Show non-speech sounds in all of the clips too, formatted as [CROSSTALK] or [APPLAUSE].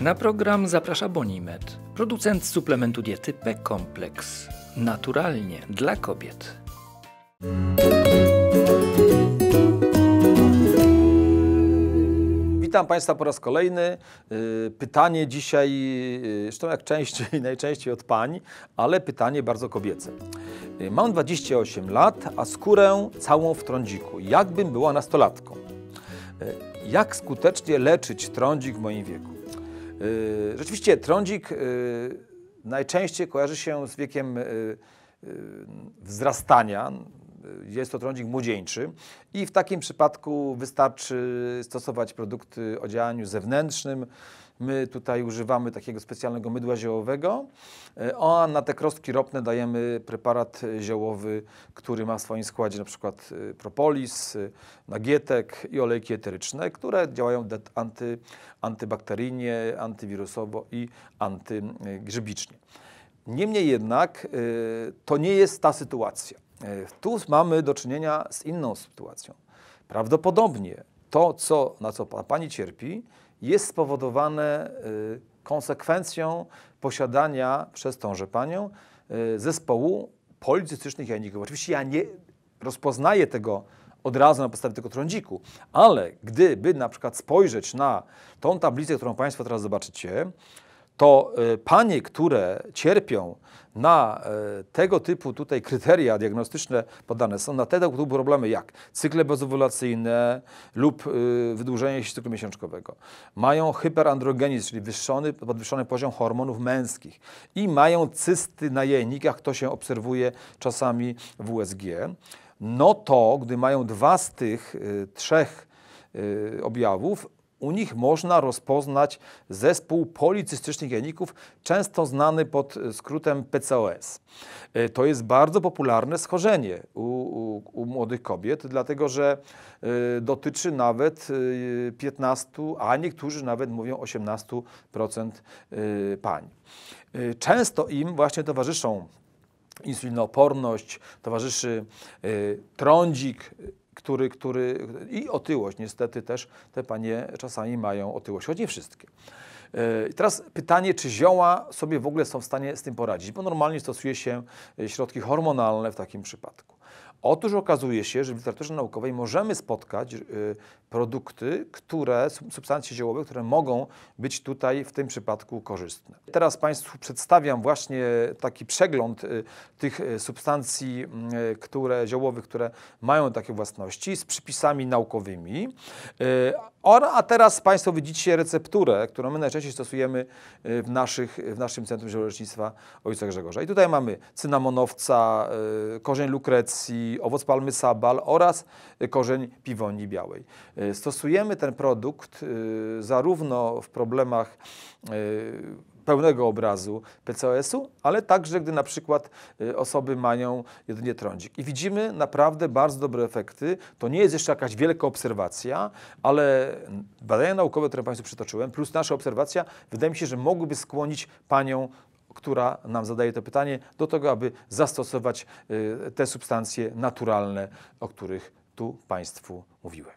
Na program zaprasza Bonimed, producent suplementu diety P-Kompleks. Naturalnie dla kobiet. Witam Państwa po raz kolejny. Y, pytanie dzisiaj, y, zresztą jak częściej, [LAUGHS] najczęściej od pań, ale pytanie bardzo kobiece. Y, mam 28 lat, a skórę całą w trądziku. Jakbym była nastolatką? Jak skutecznie leczyć trądzik w moim wieku? Y, rzeczywiście trądzik y, najczęściej kojarzy się z wiekiem y, wzrastania, jest to trądzik młodzieńczy i w takim przypadku wystarczy stosować produkty o działaniu zewnętrznym. My tutaj używamy takiego specjalnego mydła ziołowego, e, a na te krostki ropne dajemy preparat ziołowy, który ma w swoim składzie na przykład e, propolis, e, nagietek i olejki eteryczne, które działają anty, antybakteryjnie, antywirusowo i antygrzybicznie. Niemniej jednak to nie jest ta sytuacja. E, tu mamy do czynienia z inną sytuacją. Prawdopodobnie to, co, na co pani cierpi, jest spowodowane e, konsekwencją posiadania przez tąże panią e, zespołu policystycznych jajników. Oczywiście ja nie rozpoznaję tego od razu na podstawie tego trądziku, ale gdyby na przykład spojrzeć na tą tablicę, którą Państwo teraz zobaczycie, to e, panie, które cierpią na e, tego typu tutaj kryteria diagnostyczne podane są na tego typu problemy jak cykle bezowulacyjne lub e, wydłużenie się cyklu miesiączkowego. Mają hyperandrogenizm, czyli wyższony, podwyższony poziom hormonów męskich i mają cysty na jajnikach, to się obserwuje czasami w USG. No to, gdy mają dwa z tych trzech objawów, u nich można rozpoznać zespół policystycznych jajników, często znany pod e, skrótem PCOS. E, to jest bardzo popularne schorzenie u, u, u młodych kobiet, dlatego że e, dotyczy nawet 15, a niektórzy nawet mówią 18% pań. Często im właśnie towarzyszą insulinooporność, towarzyszy trądzik, który, który i otyłość niestety też te panie czasami mają otyłość, choć nie wszystkie. E, teraz pytanie, czy zioła sobie w ogóle są w stanie z tym poradzić, bo normalnie stosuje się e, środki hormonalne w takim przypadku. Otóż okazuje się, że w literaturze naukowej możemy spotkać y, produkty, które, substancje ziołowe, które mogą być tutaj w tym przypadku korzystne. Teraz Państwu przedstawiam właśnie taki przegląd y, tych y, substancji mm, które, ziołowych, które mają takie własności z przypisami naukowymi. A teraz Państwo widzicie recepturę, którą my najczęściej stosujemy w, naszych, w naszym Centrum Zielonoleśnictwa Ojca Grzegorza. I tutaj mamy cynamonowca, korzeń lukrecji, owoc palmy sabal oraz korzeń piwoni białej. E, stosujemy ten produkt e, zarówno w problemach e, pełnego obrazu PCOS-u, ale także gdy na przykład osoby mają jedynie trądzik. I widzimy naprawdę bardzo dobre efekty. To nie jest jeszcze jakaś wielka obserwacja, ale badania naukowe, które Państwu przytoczyłem, plus nasza obserwacja, wydaje mi się, że mogłyby skłonić Panią która nam zadaje to pytanie, do tego, aby zastosować y, te substancje naturalne, o których tu Państwu mówiłem.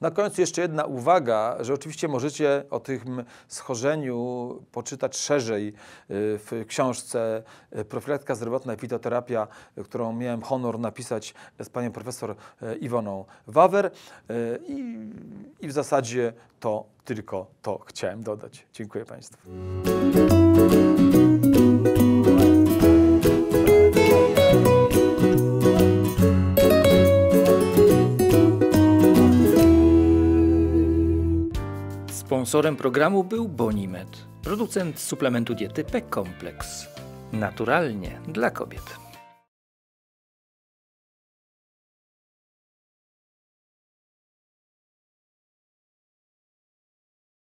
Na końcu jeszcze jedna uwaga, że oczywiście możecie o tym schorzeniu poczytać szerzej y, w książce y, Profilaktyka zdrowotna i fitoterapia, którą miałem honor napisać z panią profesor Iwoną Wawer i, i w zasadzie to tylko to chciałem dodać. Dziękuję Państwu. Sponsorem programu był Bonimed, producent suplementu diety p complex Naturalnie dla kobiet.